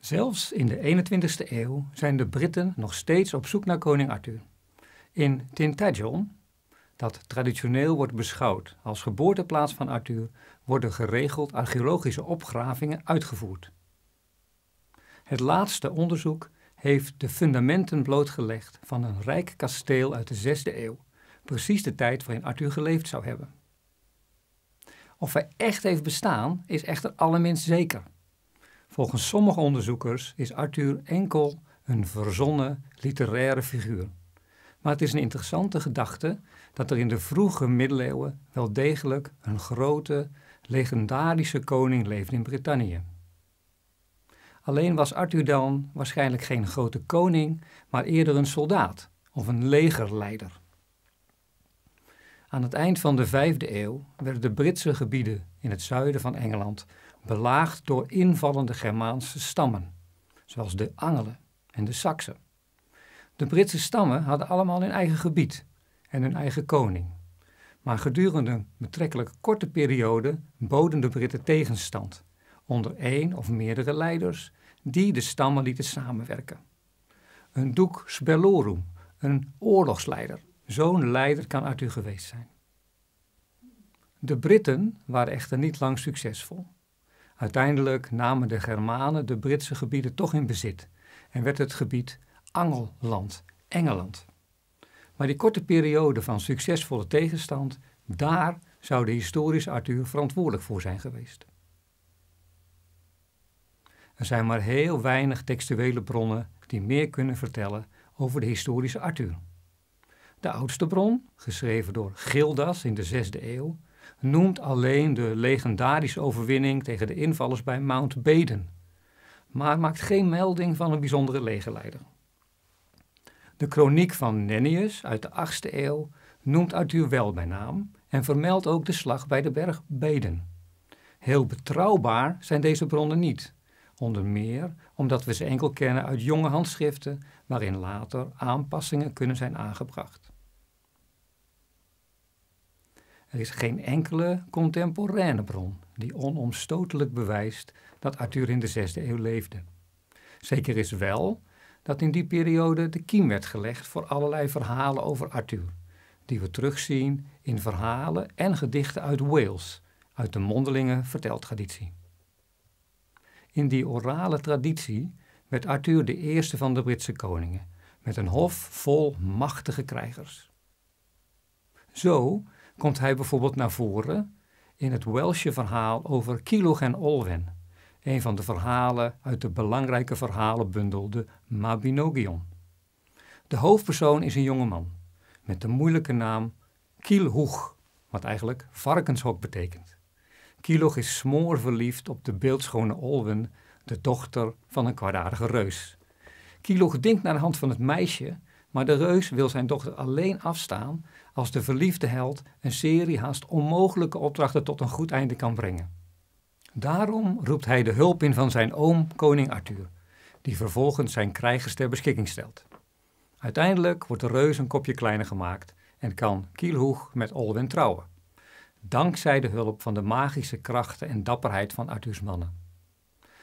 Zelfs in de 21ste eeuw zijn de Britten nog steeds op zoek naar koning Arthur. In Tintagel, dat traditioneel wordt beschouwd als geboorteplaats van Arthur, worden geregeld archeologische opgravingen uitgevoerd. Het laatste onderzoek heeft de fundamenten blootgelegd van een rijk kasteel uit de 6e eeuw, precies de tijd waarin Arthur geleefd zou hebben. Of hij echt heeft bestaan, is echter allerminst zeker. Volgens sommige onderzoekers is Arthur enkel een verzonnen literaire figuur. Maar het is een interessante gedachte dat er in de vroege middeleeuwen wel degelijk een grote, legendarische koning leefde in Brittannië. Alleen was Arthur dan waarschijnlijk geen grote koning, maar eerder een soldaat of een legerleider. Aan het eind van de vijfde eeuw werden de Britse gebieden in het zuiden van Engeland belaagd door invallende Germaanse stammen, zoals de Angelen en de Saksen. De Britse stammen hadden allemaal hun eigen gebied en hun eigen koning. Maar gedurende een betrekkelijk korte periode boden de Britten tegenstand onder één of meerdere leiders die de stammen lieten samenwerken. Een doek Spellorum, een oorlogsleider. Zo'n leider kan uit u geweest zijn. De Britten waren echter niet lang succesvol. Uiteindelijk namen de Germanen de Britse gebieden toch in bezit en werd het gebied Angelland, Engeland. Maar die korte periode van succesvolle tegenstand, daar zou de historische Arthur verantwoordelijk voor zijn geweest. Er zijn maar heel weinig textuele bronnen die meer kunnen vertellen over de historische Arthur. De oudste bron, geschreven door Gildas in de 6e eeuw, noemt alleen de legendarische overwinning tegen de invallers bij Mount Baden, maar maakt geen melding van een bijzondere legerleider. De kroniek van Nennius uit de 8e eeuw noemt Arthur wel bij naam en vermeldt ook de slag bij de berg Beden. Heel betrouwbaar zijn deze bronnen niet, onder meer omdat we ze enkel kennen uit jonge handschriften waarin later aanpassingen kunnen zijn aangebracht. Er is geen enkele contemporaine bron die onomstotelijk bewijst dat Arthur in de 6e eeuw leefde. Zeker is wel dat in die periode de kiem werd gelegd voor allerlei verhalen over Arthur, die we terugzien in verhalen en gedichten uit Wales, uit de mondelinge verteltraditie. In die orale traditie werd Arthur de eerste van de Britse koningen, met een hof vol machtige krijgers. Zo komt hij bijvoorbeeld naar voren in het Welsche verhaal over Kilug en Olwen. Een van de verhalen uit de belangrijke verhalenbundel de Mabinogion. De hoofdpersoon is een jongeman met de moeilijke naam Kielhoeg, wat eigenlijk varkenshok betekent. Kielhoeg is smoorverliefd op de beeldschone Olwen, de dochter van een kwaadaardige reus. Kielhoeg denkt naar de hand van het meisje maar de reus wil zijn dochter alleen afstaan als de verliefde held een serie haast onmogelijke opdrachten tot een goed einde kan brengen. Daarom roept hij de hulp in van zijn oom, koning Arthur, die vervolgens zijn krijgers ter beschikking stelt. Uiteindelijk wordt de reus een kopje kleiner gemaakt en kan Kielhoeg met Olwen trouwen, dankzij de hulp van de magische krachten en dapperheid van Arthurs mannen.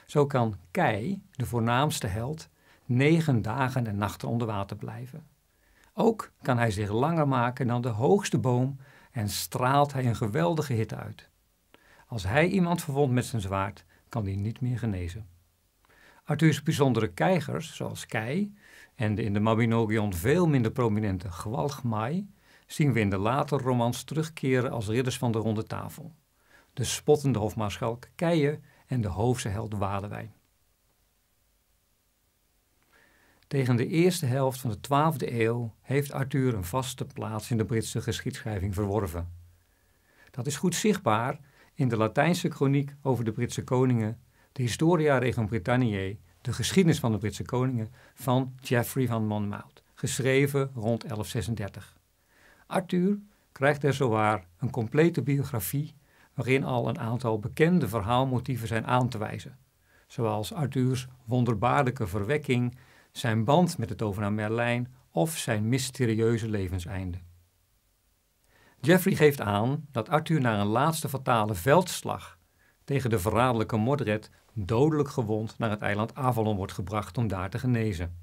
Zo kan Kei, de voornaamste held, negen dagen en nachten onder water blijven. Ook kan hij zich langer maken dan de hoogste boom en straalt hij een geweldige hitte uit. Als hij iemand verwondt met zijn zwaard, kan die niet meer genezen. Arthurs bijzondere keigers, zoals kei en de in de Mabinogion veel minder prominente Gwalchmai, zien we in de later romans terugkeren als ridders van de ronde tafel. De spottende hofmaarschalk Keien en de hoofdse held Wadewijn. Tegen de eerste helft van de 12e eeuw heeft Arthur een vaste plaats in de Britse geschiedschrijving verworven. Dat is goed zichtbaar in de Latijnse chroniek over de Britse koningen, de Historia Regum Britanniae, de geschiedenis van de Britse koningen, van Geoffrey van Monmouth, geschreven rond 1136. Arthur krijgt er zowaar een complete biografie waarin al een aantal bekende verhaalmotieven zijn aan te wijzen, zoals Arthurs wonderbaarlijke verwekking zijn band met de tovenaar Merlijn of zijn mysterieuze levenseinde. Jeffrey geeft aan dat Arthur na een laatste fatale veldslag tegen de verraderlijke Mordred dodelijk gewond naar het eiland Avalon wordt gebracht om daar te genezen.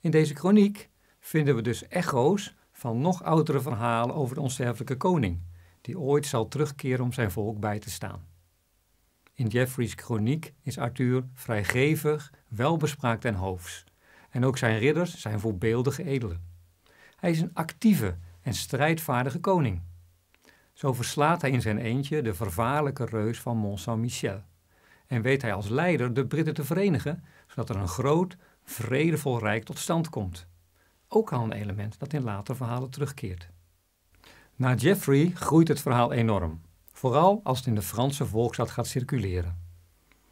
In deze chroniek vinden we dus echo's van nog oudere verhalen over de onsterfelijke koning, die ooit zal terugkeren om zijn volk bij te staan. In Jeffreys' chroniek is Arthur vrijgevig, welbespraakt en hoofs. En ook zijn ridders zijn voorbeeldige edelen. Hij is een actieve en strijdvaardige koning. Zo verslaat hij in zijn eentje de vervaarlijke reus van Mont Saint-Michel. En weet hij als leider de Britten te verenigen, zodat er een groot, vredevol rijk tot stand komt. Ook al een element dat in later verhalen terugkeert. Na Jeffrey groeit het verhaal enorm vooral als het in de Franse volksstad gaat circuleren.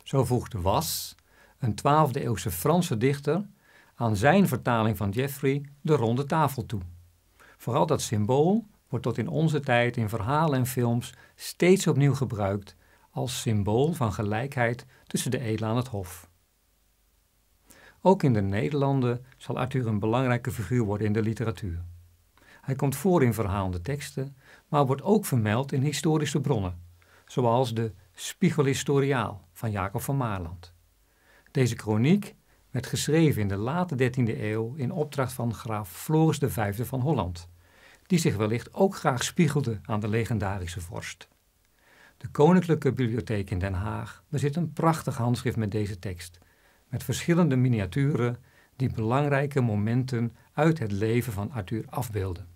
Zo voegde Was, een 12e-eeuwse Franse dichter, aan zijn vertaling van Jeffrey de ronde tafel toe. Vooral dat symbool wordt tot in onze tijd in verhalen en films steeds opnieuw gebruikt als symbool van gelijkheid tussen de edelen aan het hof. Ook in de Nederlanden zal Arthur een belangrijke figuur worden in de literatuur. Hij komt voor in verhalende teksten, maar wordt ook vermeld in historische bronnen, zoals de Spiegelhistoriaal van Jacob van Maarland. Deze kroniek werd geschreven in de late 13e eeuw in opdracht van graaf Floris V van Holland, die zich wellicht ook graag spiegelde aan de legendarische vorst. De Koninklijke Bibliotheek in Den Haag bezit een prachtig handschrift met deze tekst, met verschillende miniaturen die belangrijke momenten uit het leven van Arthur afbeelden.